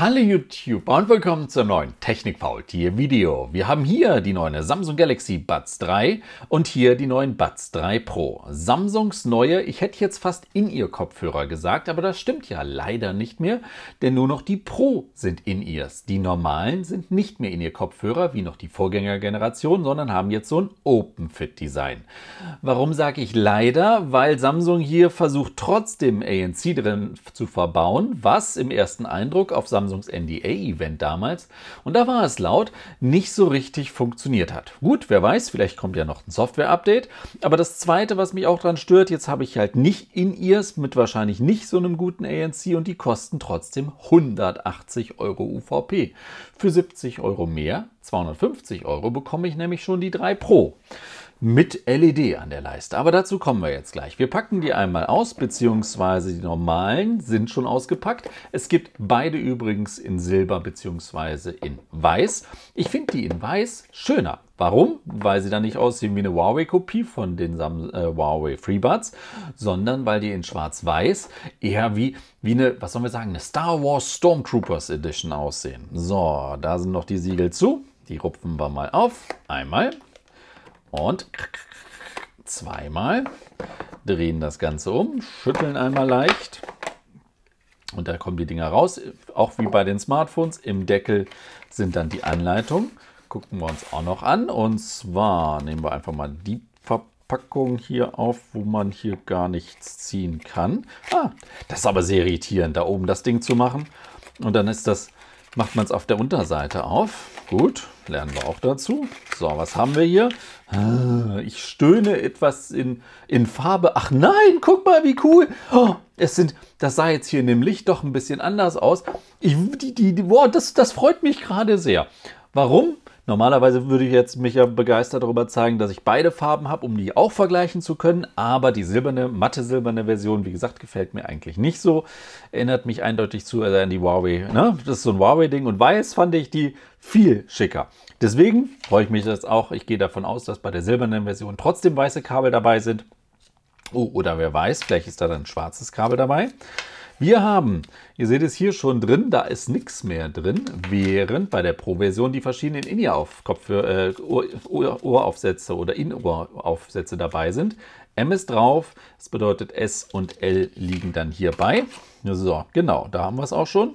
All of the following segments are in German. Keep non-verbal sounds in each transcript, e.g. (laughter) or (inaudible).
Hallo YouTube und willkommen zur neuen technik faultier Video. Wir haben hier die neue Samsung Galaxy Buds 3 und hier die neuen Buds 3 Pro. Samsungs neue, ich hätte jetzt fast in ihr Kopfhörer gesagt, aber das stimmt ja leider nicht mehr, denn nur noch die Pro sind in ihrs. Die normalen sind nicht mehr in ihr Kopfhörer wie noch die Vorgängergeneration, sondern haben jetzt so ein Open Fit Design. Warum sage ich leider? Weil Samsung hier versucht trotzdem ANC drin zu verbauen, was im ersten Eindruck auf Samsung Samsungs NDA-Event damals. Und da war es laut, nicht so richtig funktioniert hat. Gut, wer weiß, vielleicht kommt ja noch ein Software-Update. Aber das Zweite, was mich auch dran stört, jetzt habe ich halt nicht In-Ears mit wahrscheinlich nicht so einem guten ANC und die kosten trotzdem 180 Euro UVP. Für 70 Euro mehr, 250 Euro, bekomme ich nämlich schon die 3 Pro mit LED an der Leiste. Aber dazu kommen wir jetzt gleich. Wir packen die einmal aus, beziehungsweise die normalen sind schon ausgepackt. Es gibt beide übrigens in Silber beziehungsweise in Weiß. Ich finde die in Weiß schöner. Warum? Weil sie dann nicht aussehen wie eine Huawei-Kopie von den Sam äh, Huawei FreeBuds, sondern weil die in schwarz-weiß eher wie, wie eine, was sollen wir sagen, eine Star Wars Stormtroopers Edition aussehen. So, da sind noch die Siegel zu. Die rupfen wir mal auf. Einmal und zweimal. Drehen das Ganze um, schütteln einmal leicht. Und da kommen die Dinger raus. Auch wie bei den Smartphones. Im Deckel sind dann die Anleitungen. Gucken wir uns auch noch an. Und zwar nehmen wir einfach mal die Verpackung hier auf, wo man hier gar nichts ziehen kann. Ah, das ist aber sehr irritierend, da oben das Ding zu machen. Und dann ist das macht man es auf der Unterseite auf. Gut, lernen wir auch dazu. So, was haben wir hier? Ah, ich stöhne etwas in, in Farbe. Ach nein, guck mal, wie cool. Oh, es sind, das sah jetzt hier in dem Licht doch ein bisschen anders aus. Ich, die, die, die, wow, das, das freut mich gerade sehr. Warum? Normalerweise würde ich jetzt mich ja begeistert darüber zeigen, dass ich beide Farben habe, um die auch vergleichen zu können. Aber die silberne, matte silberne Version, wie gesagt, gefällt mir eigentlich nicht so. Erinnert mich eindeutig zu also an die Huawei. Ne? Das ist so ein Huawei-Ding. Und weiß fand ich die viel schicker. Deswegen freue ich mich jetzt auch. Ich gehe davon aus, dass bei der silbernen Version trotzdem weiße Kabel dabei sind. Oh, oder wer weiß, vielleicht ist da dann ein schwarzes Kabel dabei. Wir haben, ihr seht es hier schon drin, da ist nichts mehr drin, während bei der Pro-Version die verschiedenen In-Ear-Ohr-Aufsätze äh, oder in aufsätze dabei sind. M ist drauf, das bedeutet S und L liegen dann hierbei. So, genau, da haben wir es auch schon.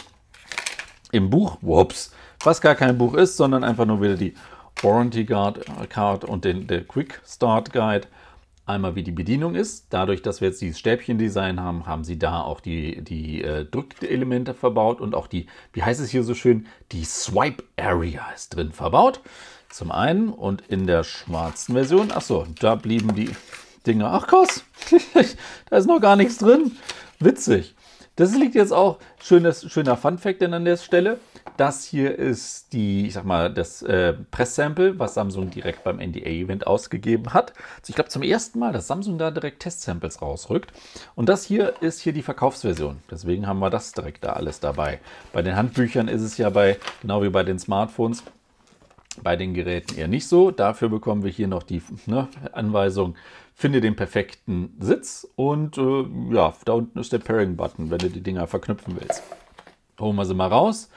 Im Buch, whoops, was gar kein Buch ist, sondern einfach nur wieder die Warranty Guard äh, Card und den, der Quick Start Guide einmal wie die Bedienung ist. Dadurch, dass wir jetzt dieses Stäbchen-Design haben, haben sie da auch die, die äh, Drückelemente verbaut und auch die, wie heißt es hier so schön, die Swipe Area ist drin verbaut. Zum einen und in der schwarzen Version, achso, da blieben die Dinger. Ach krass, (laughs) da ist noch gar nichts drin. Witzig. Das liegt jetzt auch, schönes, schöner Fun Fact denn an der Stelle, das hier ist die, ich sag mal, das äh, Press-Sample, was Samsung direkt beim NDA-Event ausgegeben hat. Also ich glaube zum ersten Mal, dass Samsung da direkt Test-Samples rausrückt. Und das hier ist hier die Verkaufsversion. Deswegen haben wir das direkt da alles dabei. Bei den Handbüchern ist es ja bei, genau wie bei den Smartphones, bei den Geräten eher nicht so. Dafür bekommen wir hier noch die ne, Anweisung, finde den perfekten Sitz und äh, ja, da unten ist der Pairing-Button, wenn du die Dinger verknüpfen willst. Holen wir sie mal raus.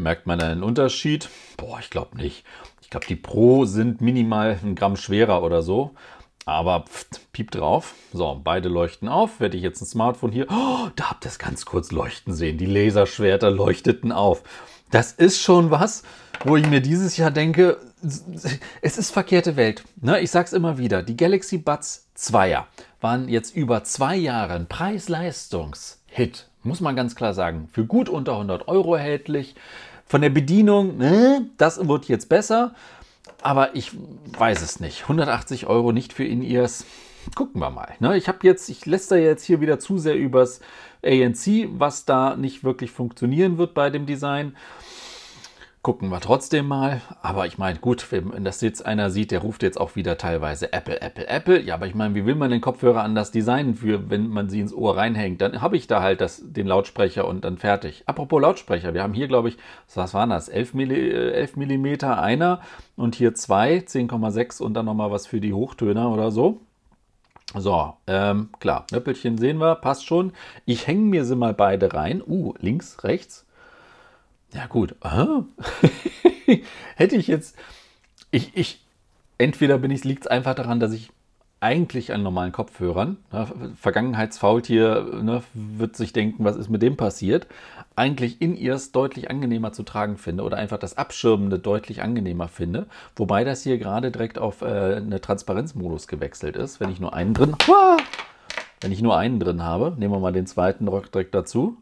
Merkt man einen Unterschied? Boah, ich glaube nicht. Ich glaube, die Pro sind minimal ein Gramm schwerer oder so. Aber pft, piep drauf. So, beide leuchten auf. Werde ich jetzt ein Smartphone hier. Oh, da habt ihr es ganz kurz leuchten sehen. Die Laserschwerter leuchteten auf. Das ist schon was, wo ich mir dieses Jahr denke, es ist verkehrte Welt. Ne? Ich sag's immer wieder, die Galaxy Buds 2er waren jetzt über zwei Jahre ein Preis-Leistungs-Hit. Muss man ganz klar sagen. Für gut unter 100 Euro erhältlich. Von der Bedienung, ne, das wird jetzt besser. Aber ich weiß es nicht. 180 Euro nicht für In-Ears. Gucken wir mal. Ne? Ich habe jetzt, ich lässt da jetzt hier wieder zu sehr übers ANC, was da nicht wirklich funktionieren wird bei dem Design gucken wir trotzdem mal. Aber ich meine, gut, wenn das jetzt einer sieht, der ruft jetzt auch wieder teilweise Apple, Apple, Apple. Ja, aber ich meine, wie will man den Kopfhörer anders designen, für, wenn man sie ins Ohr reinhängt? Dann habe ich da halt das, den Lautsprecher und dann fertig. Apropos Lautsprecher, wir haben hier, glaube ich, was waren das? 11, Milli, 11 äh, mm einer und hier zwei, 10,6 und dann nochmal was für die Hochtöner oder so. So, ähm, klar, Nöppelchen sehen wir, passt schon. Ich hänge mir sie mal beide rein. Uh, links, rechts ja gut, (laughs) hätte ich jetzt, ich, ich, entweder bin ich, liegt es einfach daran, dass ich eigentlich an normalen Kopfhörern, ne, Vergangenheitsfaultier ne, wird sich denken, was ist mit dem passiert, eigentlich in ears deutlich angenehmer zu tragen finde oder einfach das Abschirmende deutlich angenehmer finde, wobei das hier gerade direkt auf äh, eine Transparenzmodus gewechselt ist, wenn ich nur einen drin, (laughs) wenn ich nur einen drin habe, nehmen wir mal den zweiten Rock direkt dazu,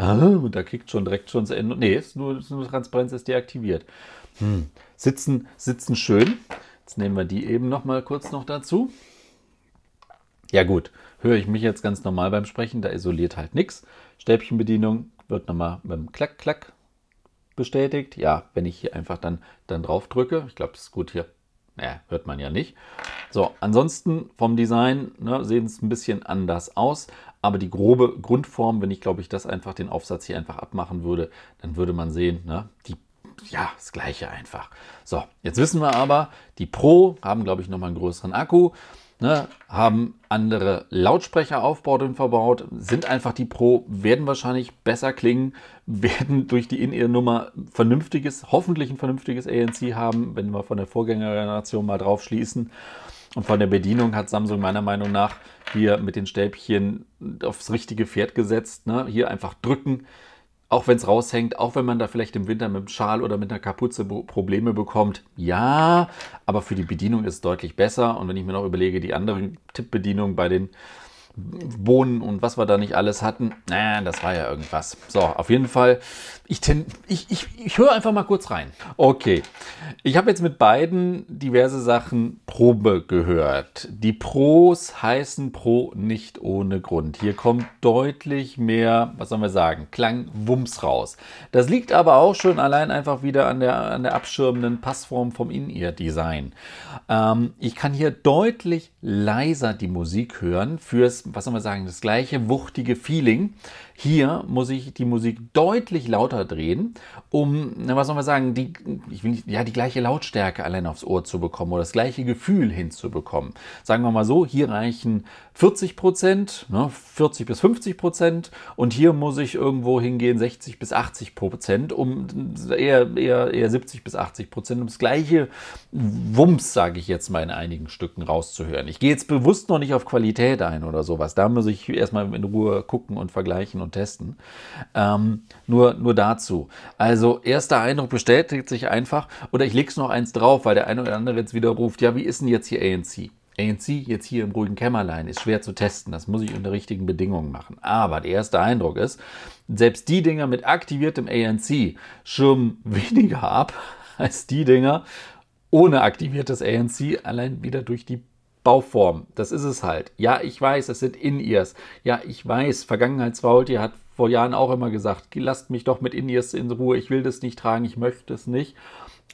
Ah, und da kickt schon direkt schon das Ende. Nee, ist nur, ist nur Transparenz ist deaktiviert. Hm. Sitzen, sitzen schön. Jetzt nehmen wir die eben noch mal kurz noch dazu. Ja gut, höre ich mich jetzt ganz normal beim Sprechen, da isoliert halt nichts. Stäbchenbedienung wird noch mal mit dem Klack, Klack bestätigt. Ja, wenn ich hier einfach dann, dann drauf drücke, ich glaube, das ist gut hier, naja, äh, hört man ja nicht. So, ansonsten vom Design ne, sehen es ein bisschen anders aus, aber die grobe Grundform, wenn ich glaube ich das einfach den Aufsatz hier einfach abmachen würde, dann würde man sehen, ne, die ja, das gleiche einfach. So, jetzt wissen wir aber, die Pro haben, glaube ich, nochmal einen größeren Akku, ne, haben andere Lautsprecheraufbauten verbaut, sind einfach die Pro, werden wahrscheinlich besser klingen, (laughs) werden durch die In-Ear-Nummer vernünftiges, hoffentlich ein vernünftiges ANC haben, wenn wir von der Vorgängergeneration mal drauf schließen. Und von der Bedienung hat Samsung meiner Meinung nach hier mit den Stäbchen aufs richtige Pferd gesetzt. Ne? Hier einfach drücken, auch wenn es raushängt, auch wenn man da vielleicht im Winter mit dem Schal oder mit einer Kapuze Probleme bekommt. Ja, aber für die Bedienung ist es deutlich besser. Und wenn ich mir noch überlege, die anderen Tippbedienungen bei den Bohnen und was wir da nicht alles hatten. Naja, das war ja irgendwas. So, auf jeden Fall, ich, ich, ich, ich höre einfach mal kurz rein. Okay, ich habe jetzt mit beiden diverse Sachen Probe gehört. Die Pros heißen Pro nicht ohne Grund. Hier kommt deutlich mehr, was sollen wir sagen, Klangwumms raus. Das liegt aber auch schon allein einfach wieder an der, an der abschirmenden Passform vom In-Ear-Design. Ähm, ich kann hier deutlich leiser die Musik hören fürs was soll man sagen, das gleiche wuchtige Feeling, hier muss ich die Musik deutlich lauter drehen, um, was soll man sagen, die, ich will nicht, ja, die gleiche Lautstärke allein aufs Ohr zu bekommen oder das gleiche Gefühl hinzubekommen. Sagen wir mal so, hier reichen 40 Prozent, ne, 40 bis 50 Prozent und hier muss ich irgendwo hingehen 60 bis 80 Prozent, um eher, eher, eher 70 bis 80 Prozent, um das gleiche Wumms, sage ich jetzt mal, in einigen Stücken rauszuhören. Ich gehe jetzt bewusst noch nicht auf Qualität ein oder sowas. Da muss ich erstmal in Ruhe gucken und vergleichen und und testen. Ähm, nur, nur dazu. Also erster Eindruck bestätigt sich einfach. Oder ich lege es noch eins drauf, weil der eine oder andere jetzt wieder ruft, ja, wie ist denn jetzt hier ANC? ANC jetzt hier im ruhigen Kämmerlein ist schwer zu testen. Das muss ich unter richtigen Bedingungen machen. Aber der erste Eindruck ist, selbst die Dinger mit aktiviertem ANC schirmen weniger ab (laughs) als die Dinger ohne aktiviertes ANC, allein wieder durch die Bauform. Das ist es halt. Ja, ich weiß, es sind In-Ears. Ja, ich weiß, Vergangenheitsfaultier hat vor Jahren auch immer gesagt, lasst mich doch mit In-Ears in Ruhe, ich will das nicht tragen, ich möchte es nicht.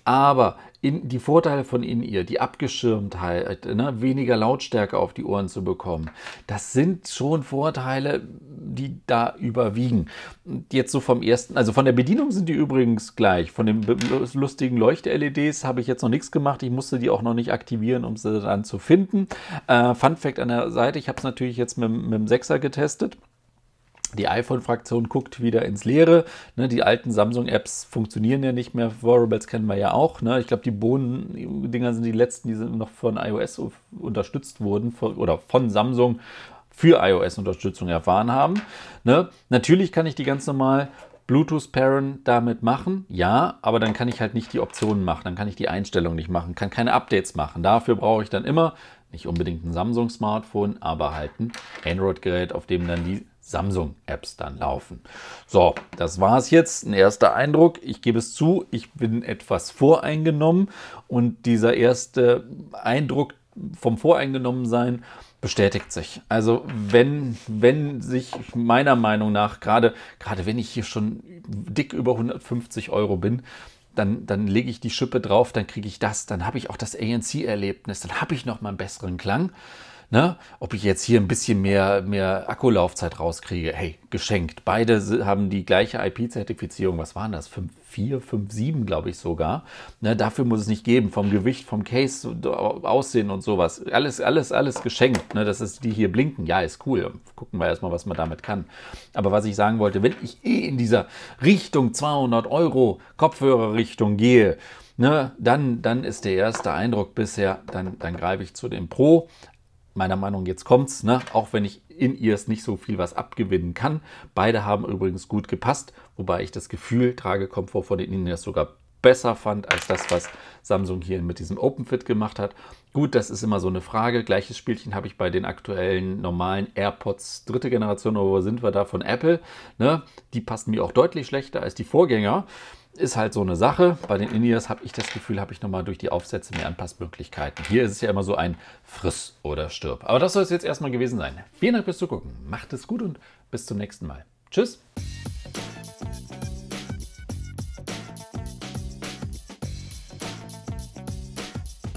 Aber in, die Vorteile von in ihr, die Abgeschirmtheit, ne, weniger Lautstärke auf die Ohren zu bekommen, das sind schon Vorteile, die da überwiegen. Und jetzt so vom ersten, also von der Bedienung sind die übrigens gleich. Von den lustigen Leucht-LEDs habe ich jetzt noch nichts gemacht. Ich musste die auch noch nicht aktivieren, um sie dann zu finden. Äh, Fun Fact an der Seite, ich habe es natürlich jetzt mit, mit dem 6er getestet die iPhone-Fraktion guckt wieder ins Leere. Ne, die alten Samsung-Apps funktionieren ja nicht mehr. Wearables kennen wir ja auch. Ne? Ich glaube, die Bohnen-Dinger sind die letzten, die noch von iOS unterstützt wurden von, oder von Samsung für iOS-Unterstützung erfahren haben. Ne? Natürlich kann ich die ganz normal Bluetooth-Pairen damit machen, ja, aber dann kann ich halt nicht die Optionen machen, dann kann ich die Einstellung nicht machen, kann keine Updates machen. Dafür brauche ich dann immer nicht unbedingt ein Samsung-Smartphone, aber halt ein Android-Gerät, auf dem dann die Samsung-Apps dann laufen. So, das war es jetzt. Ein erster Eindruck. Ich gebe es zu, ich bin etwas voreingenommen und dieser erste Eindruck vom Voreingenommensein bestätigt sich. Also wenn, wenn sich meiner Meinung nach, gerade, gerade wenn ich hier schon dick über 150 Euro bin, dann, dann lege ich die Schippe drauf, dann kriege ich das, dann habe ich auch das ANC-Erlebnis, dann habe ich noch mal einen besseren Klang. Ne? Ob ich jetzt hier ein bisschen mehr, mehr Akkulaufzeit rauskriege, hey, geschenkt. Beide haben die gleiche IP-Zertifizierung. Was waren das? 5, 4, 5, 7, glaube ich sogar. Ne? Dafür muss es nicht geben. Vom Gewicht, vom Case, Aussehen und sowas. Alles, alles, alles geschenkt. Ne? Das ist die hier blinken. Ja, ist cool. Gucken wir erstmal, was man damit kann. Aber was ich sagen wollte, wenn ich eh in dieser Richtung 200 Euro Kopfhörerrichtung gehe, Ne, dann, dann ist der erste Eindruck bisher, dann, dann greife ich zu dem Pro meiner Meinung jetzt kommt's, ne? auch wenn ich in ihr es nicht so viel was abgewinnen kann. Beide haben übrigens gut gepasst, wobei ich das Gefühl, trage, Komfort von den Indias sogar besser fand als das, was Samsung hier mit diesem Open Fit gemacht hat. Gut, das ist immer so eine Frage. Gleiches Spielchen habe ich bei den aktuellen normalen AirPods dritte Generation, aber wo sind wir da von Apple? Ne? Die passen mir auch deutlich schlechter als die Vorgänger ist halt so eine Sache. Bei den Indias habe ich das Gefühl, habe ich nochmal durch die Aufsätze mehr Anpassmöglichkeiten. Hier ist es ja immer so ein Friss oder Stirb. Aber das soll es jetzt erstmal gewesen sein. Vielen Dank fürs Zugucken. Macht es gut und bis zum nächsten Mal. Tschüss.